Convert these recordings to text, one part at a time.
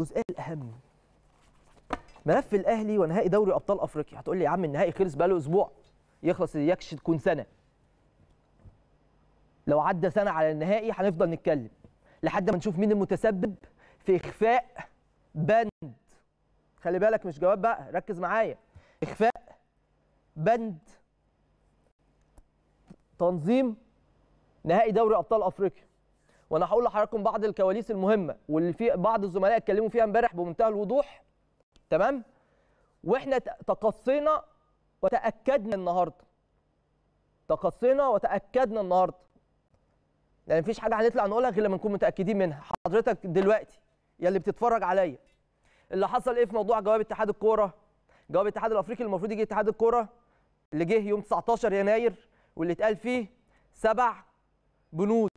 الجزئيه الاهم ملف الاهلي ونهائي دوري ابطال افريقيا هتقول لي يا عم النهائي خلص بقاله اسبوع يخلص يكش تكون سنه لو عدى سنه على النهائي هنفضل نتكلم لحد ما نشوف مين المتسبب في اخفاء بند خلي بالك مش جواب بقى ركز معايا اخفاء بند تنظيم نهائي دوري ابطال افريقيا وانا هقول لحضراتكم بعض الكواليس المهمه واللي في بعض الزملاء اتكلموا فيها امبارح بمنتهى الوضوح تمام واحنا تقصينا وتاكدنا النهارده تقصينا وتاكدنا النهارده يعني مفيش حاجه هنطلع نقولها غير لما نكون متاكدين منها حضرتك دلوقتي يا اللي بتتفرج عليا اللي حصل ايه في موضوع جواب اتحاد الكوره جواب الاتحاد الافريقي المفروض يجي اتحاد الكوره اللي جه يوم 19 يناير واللي اتقال فيه سبع بنود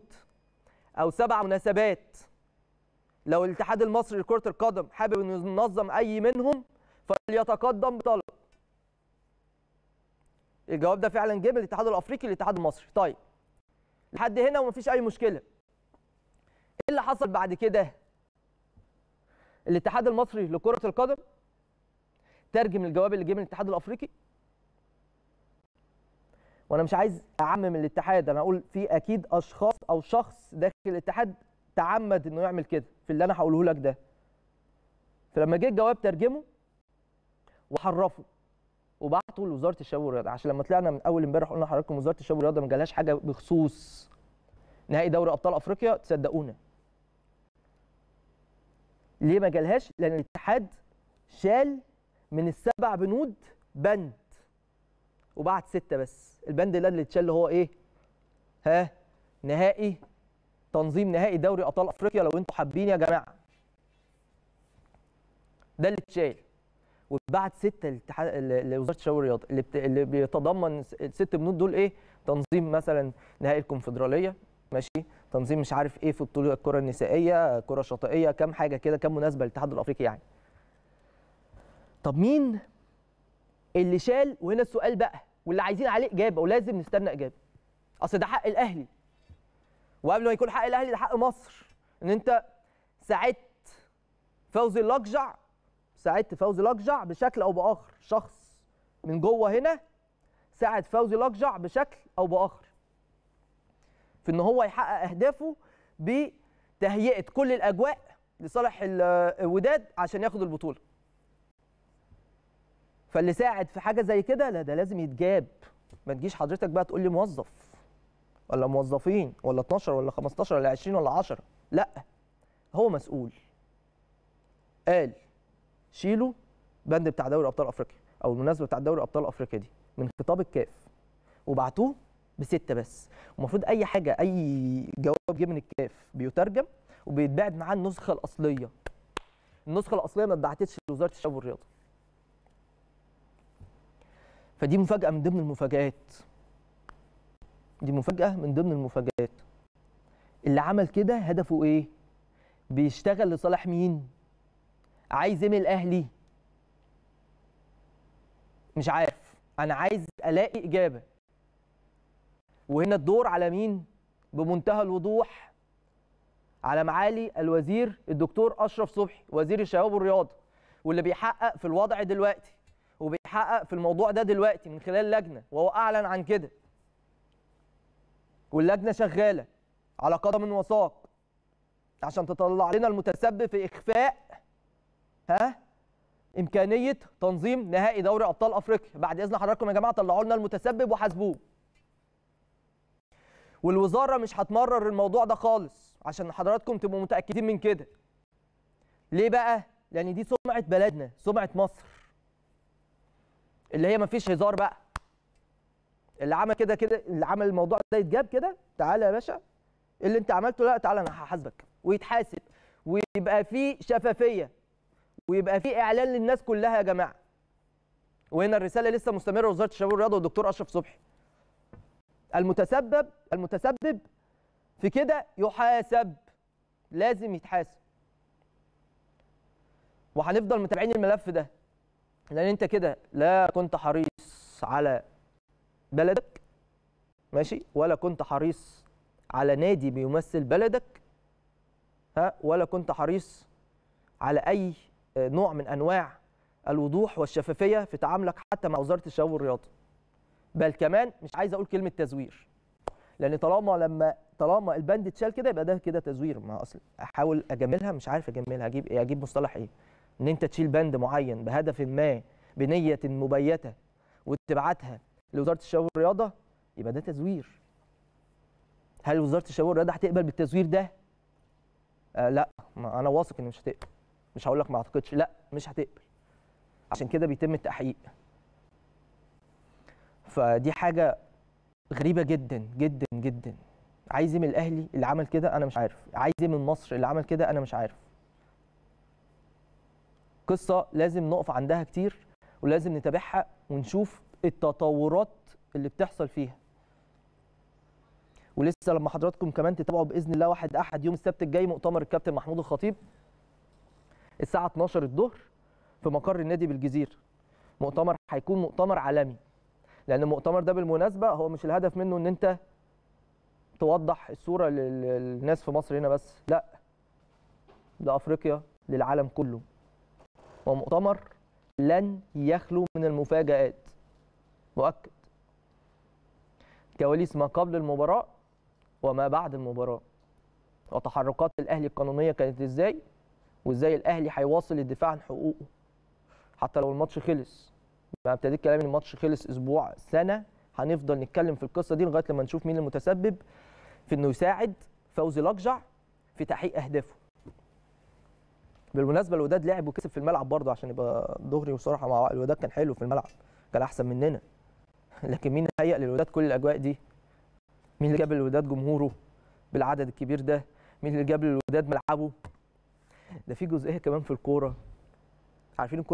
او سبع مناسبات لو الاتحاد المصري لكره القدم حابب انه ينظم اي منهم فليتقدم بطلب الجواب ده فعلا جه من الاتحاد الافريقي للاتحاد المصري طيب لحد هنا ومفيش اي مشكله ايه اللي حصل بعد كده الاتحاد المصري لكره القدم ترجم الجواب اللي جه من الاتحاد الافريقي وانا مش عايز اعمم الاتحاد انا اقول في اكيد اشخاص او شخص داخل الاتحاد تعمد انه يعمل كده في اللي انا هقوله لك ده فلما جه الجواب ترجمه وحرفه وبعته لوزاره الشباب والرياضه عشان لما طلعنا من اول امبارح قلنا لحضراتكم وزاره الشباب والرياضه ما جالهاش حاجه بخصوص نهائي دوري ابطال افريقيا تصدقونا ليه ما جالهاش لان الاتحاد شال من السبع بنود بند وبعت سته بس البند الادلى اللي اتشال هو ايه ها نهائي تنظيم نهائي دوري ابطال افريقيا لو انتوا حابين يا جماعه ده اللي اتشال واتبعت سته لاتحاد لوزاره الشباب والرياضه اللي, بت... اللي بيتضمن الست بنود دول ايه تنظيم مثلا نهائي الكونفدراليه ماشي تنظيم مش عارف ايه في بطوله الكره النسائيه كره شاطئيه كام حاجه كده كام مناسبه للاتحاد الافريقي يعني طب مين اللي شال وهنا السؤال بقى واللي عايزين عليه اجابه ولازم نستنى اجابه اصل ده حق الاهلي وقبل ما يكون حق الاهلي ده حق مصر ان انت ساعدت فوزي الاقجع ساعدت فوزي الاقجع بشكل او باخر شخص من جوه هنا ساعد فوزي الاقجع بشكل او باخر في ان هو يحقق اهدافه بتهيئه كل الاجواء لصالح الوداد عشان ياخد البطوله فاللي ساعد في حاجه زي كده لا ده لازم يتجاب ما تجيش حضرتك بقى تقول لي موظف ولا موظفين ولا 12 ولا 15 ولا 20 ولا 10 لا هو مسؤول قال شيلوا بند بتاع دوري ابطال افريقيا او المناسبه بتاع دوري ابطال افريقيا دي من خطاب الكاف وبعتوه بسته بس المفروض اي حاجه اي جواب جه من الكاف بيترجم وبيتبعد معاه النسخه الاصليه النسخه الاصليه ما اتبعتتش لوزاره الشباب والرياضه فدي مفاجأة من ضمن المفاجآت دي مفاجأة من ضمن المفاجآت اللي عمل كده هدفه إيه؟ بيشتغل لصالح مين؟ عايز إيه من الأهلي؟ مش عارف أنا عايز ألاقي إجابة وهنا الدور على مين؟ بمنتهى الوضوح على معالي الوزير الدكتور أشرف صبحي وزير الشباب والرياضة واللي بيحقق في الوضع دلوقتي وبيحقق في الموضوع ده دلوقتي من خلال لجنه وهو اعلن عن كده واللجنه شغاله على قدم وساق عشان تطلع لنا المتسبب في اخفاء ها امكانيه تنظيم نهائي دوري ابطال افريقيا بعد اذن حضراتكم يا جماعه طلعوا لنا المتسبب وحاسبوه والوزاره مش هتمرر الموضوع ده خالص عشان حضراتكم تبقوا متاكدين من كده ليه بقى لان يعني دي سمعه بلدنا سمعه مصر اللي هي مفيش هزار بقى اللي عمل كده كده اللي عمل الموضوع ده يتجاب كده تعالى يا باشا اللي انت عملته لا تعالى انا هحاسبك ويتحاسب ويبقى في شفافيه ويبقى في اعلان للناس كلها يا جماعه وهنا الرساله لسه مستمره وزاره الشباب والرياضه والدكتور اشرف صبحي المتسبب المتسبب في كده يحاسب لازم يتحاسب وهنفضل متابعين الملف ده لان انت كده لا كنت حريص على بلدك ماشي ولا كنت حريص على نادي بيمثل بلدك ها ولا كنت حريص على اي نوع من انواع الوضوح والشفافيه في تعاملك حتى مع وزاره الشباب والرياضه بل كمان مش عايز اقول كلمه تزوير لان طالما لما طالما البند اتشال كده يبقى ده كده تزوير ما اصل احاول اجملها مش عارف اجملها اجيب ايه اجيب مصطلح ايه ان انت تشيل بند معين بهدف ما بنيه مبيته وتبعتها لوزاره الشباب والرياضه يبقى ده تزوير هل وزاره الشباب والرياضه هتقبل بالتزوير ده آه لا انا واثق ان مش هتقبل مش هقول لك ما اعتقدش لا مش هتقبل عشان كده بيتم التحقيق فدي حاجه غريبه جدا جدا جدا عايز ايه من الاهلي اللي عمل كده انا مش عارف عايز ايه من مصر اللي عمل كده انا مش عارف قصه لازم نقف عندها كتير ولازم نتابعها ونشوف التطورات اللي بتحصل فيها ولسه لما حضراتكم كمان تتابعوا باذن الله واحد احد يوم السبت الجاي مؤتمر الكابتن محمود الخطيب الساعه 12 الظهر في مقر النادي بالجزيره مؤتمر هيكون مؤتمر عالمي لان المؤتمر ده بالمناسبه هو مش الهدف منه ان انت توضح الصوره للناس في مصر هنا بس لا لافريقيا للعالم كله ومؤتمر لن يخلو من المفاجآت مؤكد كواليس ما قبل المباراة وما بعد المباراة وتحركات الأهلي القانونية كانت إزاي وإزاي الأهلي هيواصل الدفاع عن حقوقه حتى لو الماتش خلص ما ابتديت كلامي الماتش خلص أسبوع سنة هنفضل نتكلم في القصة دي لغاية لما نشوف مين المتسبب في إنه يساعد فوزي لقجع في تحقيق أهدافه بالمناسبه الوداد لعب وكسب في الملعب برضه عشان يبقى دغري وصراحه مع الوداد كان حلو في الملعب كان احسن مننا لكن مين هيئ للوداد كل الاجواء دي مين اللي جاب الوداد جمهوره بالعدد الكبير ده مين اللي جاب الوداد ملعبه ده في جزئيه كمان في الكوره عارفين الكوره